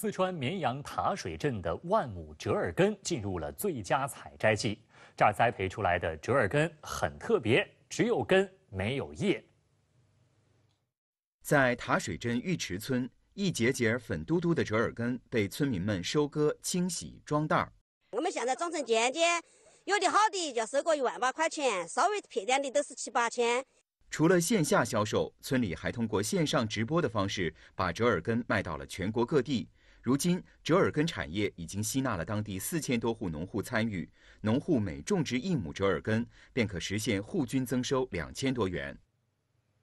四川绵阳塔水镇的万亩折耳根进入了最佳采摘季，这儿栽培出来的折耳根很特别，只有根没有叶。在塔水镇玉池村，一节节粉嘟嘟的折耳根被村民们收割、清洗、装袋儿。我们现在装成尖尖，有的好的就收个一万八块钱，稍微撇点的都是七八千。除了线下销售，村里还通过线上直播的方式，把折耳根卖到了全国各地。如今，折耳根产业已经吸纳了当地四千多户农户参与，农户每种植一亩折耳根，便可实现户均增收两千多元。